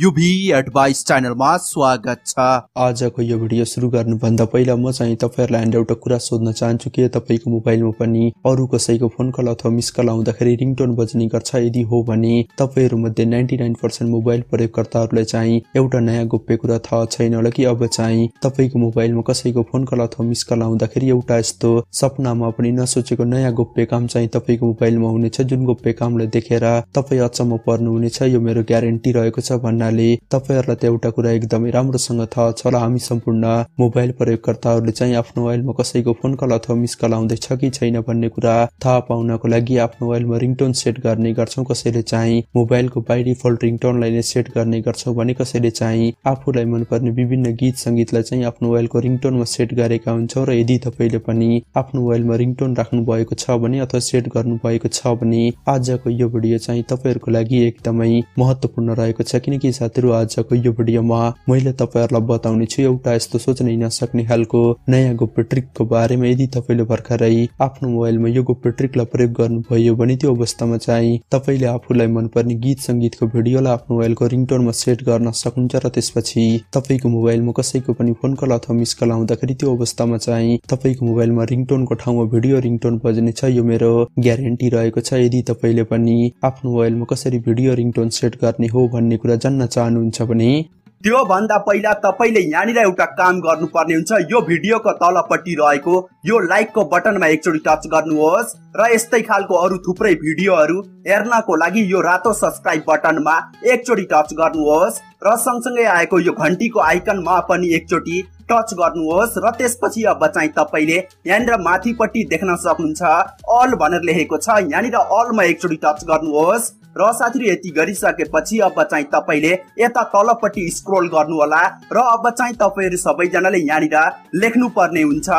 UV advice च्यानलमा स्वागत छ आजको यो भिडियो सुरु गर्नुभन्दा पहिला म चाहिँ तपाईँहरूलाई एउटा कुरा सोध्न चाहन्छु कि तपाईँको मोबाइलमा पनि अरू कसैको फोन कल अथवा मिस कल आउँदाखेरि रिङटोन बज्ने गर्छ यदि हो भने तपाईँहरू मध्ये नाइन्टी नाइन पर्सेन्ट मोबाइल प्रयोगकर्ताहरूलाई चाहिँ एउटा नयाँ गोप्य कुरा थाहा छैन होला कि अब चाहिँ तपाईँको मोबाइलमा कसैको फोन कल अथवा मिस कल आउँदाखेरि एउटा यस्तो सपनामा पनि नसोचेको नयाँ गोप्य काम चाहिँ तपाईँको मोबाइलमा हुनेछ जुन गोप्य कामलाई देखेर तपाईँ अचम्म पर्नुहुनेछ यो मेरो ग्यारेन्टी रहेको छ भन्ना हुनाले तपाईँहरूलाई त एउटा कुरा एकदमै राम्रोसँग थाहा छ र हामी सम्पूर्ण मोबाइल प्रयोगकर्ताहरूले चाहिँ आफ्नो मोबाइलमा कसैको फोन कल अथवा मिस कल आउँदैछ कि छैन भन्ने कुरा थाहा पाउनको लागि आफ्नो मोबाइलमा रिङटोन सेट गर्ने गर्छौँ कसैले चाहिँ मोबाइलको बाई डिफल्ट रिङटोनलाई नै सेट गर्ने गर्छौँ भने कसैले चाहिँ आफूलाई मनपर्ने विभिन्न गीत सङ्गीतलाई चाहिँ आफ्नो मोबाइलको रिङटोनमा सेट गरेका हुन्छौँ र यदि तपाईँले पनि आफ्नो मोबाइलमा रिङटोन राख्नु भएको छ भने अथवा सेट भएको छ भने आजको यो भिडियो चाहिँ तपाईँहरूको लागि एकदमै महत्त्वपूर्ण रहेको छ किनकि साथीहरू आजको यो भिडियोमा मैले तपाईँहरूलाई बताउने छु एउटा यस्तो सोच्नै नसक्ने खालको नयाँ गोप्य ट्रिकको बारेमा यदि तपाईँले भर्खरै आफ्नो मोबाइलमा यो गोप्य ट्रिकलाई प्रयोग गर्नुभयो भने त्यो अवस्थामा चाहिँ तपाईँले आफूलाई मनपर्ने गीत सङ्गीतको भिडियोलाई आफ्नो मोबाइलको रिङटोनमा सेट गर्न सक्नुहुन्छ र त्यसपछि तपाईँको मोबाइलमा कसैको पनि फोन कल अथवा मिस कल आउँदाखेरि त्यो अवस्थामा चाहिँ तपाईँको मोबाइलमा रिङटोनको ठाउँमा भिडियो रिङटोन बज्ने छ यो मेरो ग्यारेन्टी रहेको छ यदि तपाईँले पनि आफ्नो मोबाइलमा कसरी भिडियो रिङटोन सेट गर्ने हो भन्ने कुरा जान्न चाहनुहुन्छ भने त्योभन्दा पहिला तपाईँले यहाँनिर एउटा काम गर्नुपर्ने हुन्छ यो भिडियोको तलपट्टि रहेको यो लाइकको बटनमा एकचोटि टच गर्नुहोस् र यस्तै खालको अरू थुप्रै भिडियोहरू हेर्नको लागि यो रातो सब्सक्राइब बटनमा एकचोटि टच गर्नुहोस् र सँगसँगै आएको यो घन्टीको आइकनमा पनि एकचोटि टच गर्नुहोस् र त्यसपछि अब चाहिँ तपाईँले यहाँनिर माथिपट्टि देख्न सक्नुहुन्छ अल भनेर लेखेको छ यहाँनिर अलमा एकचोटि टच गर्नुहोस् र साथीहरू यति गरिसकेपछि अब चाहिँ तपाईँले यता तलपट्टि स्क्रोल गर्नुहोला र अब चाहिँ तपाईँहरू सबैजनाले यहाँनिर पर्ने हुन्छ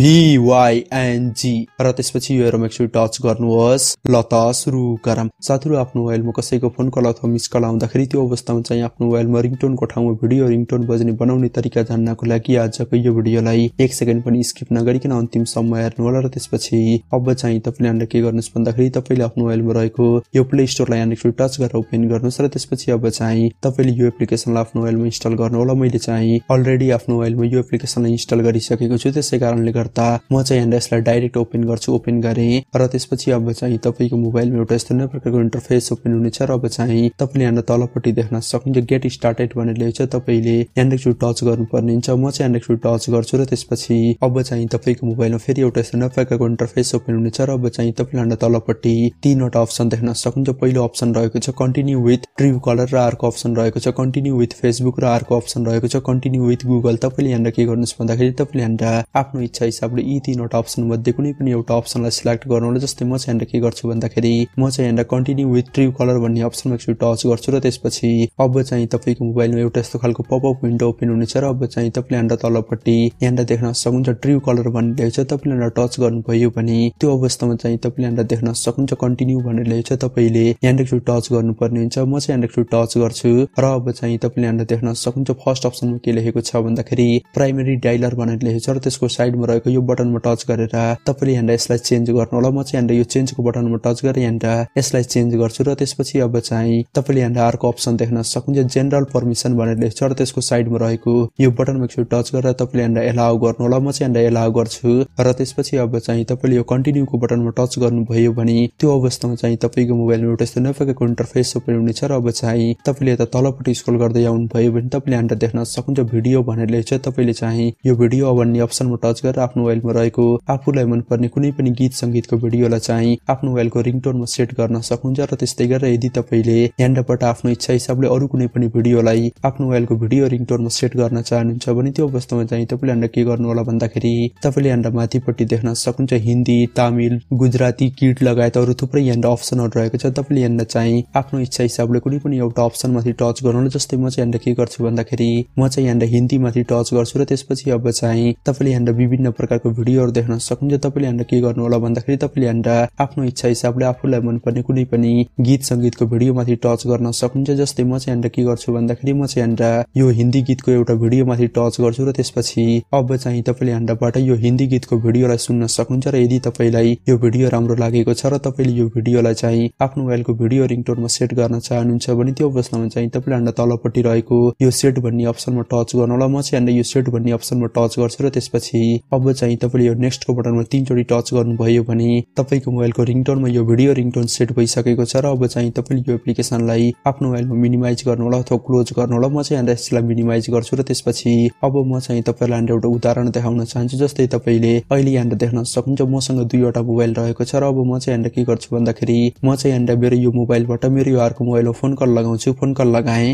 भिवाइएनजी र त्यसपछि यो हेरोमा टच गर्नुहोस् ल त सुरु गरौँ साथीहरू आफ्नो मोबाइलमा कसैको फोन कल अथवा मिस कल आउँदाखेरि त्यो अवस्थामा चाहिँ आफ्नो मोबाइलमा रिङटोनको ठाउँमा भिडियो रिङटोन बज्ने बनाउने तरिका जान्नको लागि आजको यो भिडियोलाई एक सेकेन्ड पनि स्किप नगरिकन अन्तिम सम्म हेर्नु होला र त्यसपछि अब चाहिँ तपाईँले हामीले के गर्नुहोस् भन्दाखेरि तपाईँले आफ्नो मोबाइलमा रहेको यो प्ले स्टोरलाई यहाँनिर टच गरेर ओपन गर्नुहोस् र त्यसपछि अब चाहिँ तपाईँले यो एप्लिकेसनलाई आफ्नो मोबाइलमा इन्स्टल गर्नु होला मैले चाहिँ अलरेडी आफ्नो मोबाइलमा यो एप्लिकेसनलाई इन्स्टल गरिसकेको छु त्यसै कारणले गर्दा गर्दा म चाहिँ यहाँनिर यसलाई डाइरेक्ट ओपन गर्छु ओपन गरेँ र त्यसपछि अब चाहिँ तपाईँको मोबाइलमा एउटा यस्तो नयाँ प्रकारको इन्टरफेस ओपन हुनेछ र अब चाहिँ तपाईँले यहाँनिर तलपट्टि देख्न सक्नुहुन्छ गेट स्टार्टेड भनेर ल्याउँछ तपाईँले यहाँनिर एकचोटि टच गर्नुपर्ने हुन्छ म चाहिँ यहाँनिर एकचोटि टच गर्छु र त्यसपछि अब चाहिँ तपाईँको मोबाइलमा फेरि एउटा यस्तो नयाँ प्रकारको इन्टरफेस ओपन हुनेछ र अब चाहिँ तपाईँले यहाँनिर तलपट्टि तिनवटा अप्सन देख्न सक्नुहुन्छ पहिलो अप्सन रहेको छ कन्टिन्यू विथ ट्रिभ कलर र अर्को अप्सन रहेको छ कन्टिन्यू विथ फेसबुक र अर्को अप्सन रहेको छ कन्टिन्यू विथ गुगल तपाईँले यहाँनिर के गर्नुहोस् भन्दाखेरि तपाईँले यहाँनिर आफ्नो इच्छा हिसाबले यी तिनवटा अप्सन मध्ये कुनै पनि एउटा अप्सनलाई सिलेक्ट गर्नुहोला जस्तै म चाहिँ यहाँनिर के गर्छु भन्दाखेरि म चाहिँ यहाँनिर कन्टिन्यू विथ ट्रु कलर भन्ने अप्सनमा एकचोटि टच गर्छु र त्यसपछि अब चाहिँ तपाईँको मोबाइलमा एउटा यस्तो खालको पपअप विन्डो ओपन हुनेछ र अब चाहिँ तपाईँले यहाँनिर तलपट्टि यहाँनिर देख्न सक्नुहुन्छ ट्रु कलर भन्ने छ तपाईँले यहाँनिर टच गर्नुभयो भने त्यो अवस्थामा चाहिँ तपाईँले यहाँनिर देख्न सक्नुहुन्छ कन्टिन्यू भनेर छ तपाईँले यहाँनिर एकचोटि टच गर्नुपर्ने हुन्छ म चाहिँ यहाँनिर एकचोटि टच गर्छु र अब चाहिँ तपाईँले यहाँनिर देख्न सक्नुहुन्छ फर्स्ट अप्सनमा के लेखेको छ भन्दाखेरि प्राइमेरी डाइलर भनेर लेखेको छ र त्यसको साइडमा भएको यो बटनमा टच गरेर तपाईँले यहाँ यसलाई चेन्ज होला म चाहिँ यहाँनिर यो चेन्जको बटनमा टच गरेर यहाँनिर यसलाई चेन्ज गर्छु र त्यसपछि अब चाहिँ तपाईँले यहाँ अर्को अप्सन देख्न सक्नुहुन्छ जेनरल पर्मिसन भनेर लेख्छ र त्यसको साइडमा रहेको यो बटनमा एकचोटि टच गरेर तपाईँले यहाँनिर एलाउ गर्नु होला म चाहिँ एलाउ गर्छु र त्यसपछि अब चाहिँ तपाईँले यो कन्टिन्यूको बटनमा टच गर्नुभयो भने त्यो अवस्थामा चाहिँ तपाईँको मोबाइलमा एउटा यस्तो नपाएको इन्टरफेस ओपन हुनेछ र अब चाहिँ तपाईँले यता तलपट्टि स्क्रोल गर्दै आउनुभयो भने तपाईँले यहाँनिर देख्न सक्नुहुन्छ भिडियो भनेर लेख्छ तपाईँले चाहिँ यो भिडियो अब भन्ने अप्सनमा टच गरेर आफ्नो मोबाइलमा रहेको आफूलाई मनपर्ने कुनै पनि गीत सङ्गीतको भिडियोलाई चाहिँ आफ्नो मोबाइलको रिङटोनमा सेट गर्न सक्नुहुन्छ र त्यस्तै गरेर यदि तपाईँले यहाँबाट आफ्नो इच्छा हिसाबले अरू कुनै पनि भिडियोलाई आफ्नो मोबाइलको भिडियो रिङटोनमा सेट गर्न चाहनुहुन्छ भने त्यो अवस्थामा चाहिँ तपाईँले यहाँनिर के गर्नु होला भन्दाखेरि तपाईँले यहाँनिर माथिपट्टि देख्न सक्नुहुन्छ हिन्दी तामिल गुजराती किट लगायत अरू थुप्रै यहाँ अप्सनहरू रहेको छ तपाईँले यहाँनिर चाहिँ आफ्नो इच्छा हिसाबले कुनै पनि एउटा माथि टच गर्नु जस्तै म चाहिँ यहाँनिर के गर्छु भन्दाखेरि म चाहिँ यहाँनिर माथि टच गर्छु र त्यसपछि अब चाहिँ तपाईँले यहाँ विभिन्न प्रकारको भिडियोहरू देख्न सक्नुहुन्छ तपाईँले यहाँनिर के गर्नु होला भन्दाखेरि तपाईँले यहाँनिर आफ्नो इच्छा हिसाबले आफूलाई मनपर्ने कुनै पनि गीत सङ्गीतको भिडियोमाथि टच गर्न सक्नुहुन्छ जस्तै म चाहिँ यहाँनिर के गर्छु भन्दाखेरि म चाहिँ यहाँनिर यो हिन्दी गीतको एउटा भिडियोमाथि टच गर्छु र त्यसपछि अब चाहिँ तपाईँले यहाँबाट यो हिन्दी गीतको भिडियोलाई सुन्न सक्नुहुन्छ र यदि तपाईँलाई यो भिडियो राम्रो लागेको छ र तपाईँले यो भिडियोलाई चाहिँ आफ्नो मोबाइलको भिडियो रिङटोनमा सेट गर्न चाहनुहुन्छ भने त्यो अवस्थामा चाहिँ तपाईँले यहाँनिर तलपट्टि रहेको यो सेट भन्ने अप्सनमा टच गर्नु होला म चाहिँ यहाँनिर यो सेट भन्ने अप्सनमा टच गर्छु र त्यसपछि अब अब चाहिँ तपाईँले यो नेक्स्टको बटनमा तिनचोटि टच गर्नुभयो भने तपाईँको मोबाइलको रिङटोनमा यो भिडियो रिङटोन सेट भइसकेको छ र अब चाहिँ तपाईँले यो एप्लिकेसनलाई आफ्नो मोबाइलमा मिनिमाइज गर्नु होला अथवा क्लोज गर्नु होला म चाहिँ यसलाई मिनिमाइज गर्छु र त्यसपछि अब म चाहिँ तपाईँलाई एउटा उदाहरण देखाउन चाहन्छु जस्तै तपाईँले अहिले यहाँनिर देख्न सक्नुहुन्छ मसँग दुईवटा मोबाइल रहेको छ र अब म चाहिँ यहाँनिर के गर्छु भन्दाखेरि म चाहिँ यहाँनिर मेरो यो मोबाइलबाट मेरो यो अर्को मोबाइलमा फोन कल लगाउँछु फोन कल लगाएँ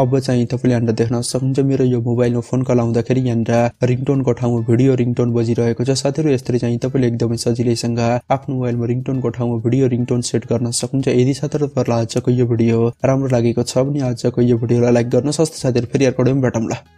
अब चाहिँ तपाईँले यहाँनिर देख्न सक्नुहुन्छ मेरो यो मोबाइलमा फोन कल आउँदाखेरि यहाँनिर रिङटोनको ठाउँमा भिडियो रिङटोन बजिरहेको छ साथीहरू यसरी चाहिँ तपाईँले एकदमै सजिलैसँग आफ्नो मोबाइलमा रिङटोनको ठाउँमा भिडियो रिङटोन सेट गर्न सक्नुहुन्छ यदि साथीहरू तपाईँलाई आजको यो भिडियो राम्रो लागेको छ भने आजको यो भिडियोलाई लाइक गर्नुहोस् हस्त साथीहरू फेरि अर्को भिडियोमा भेटौँला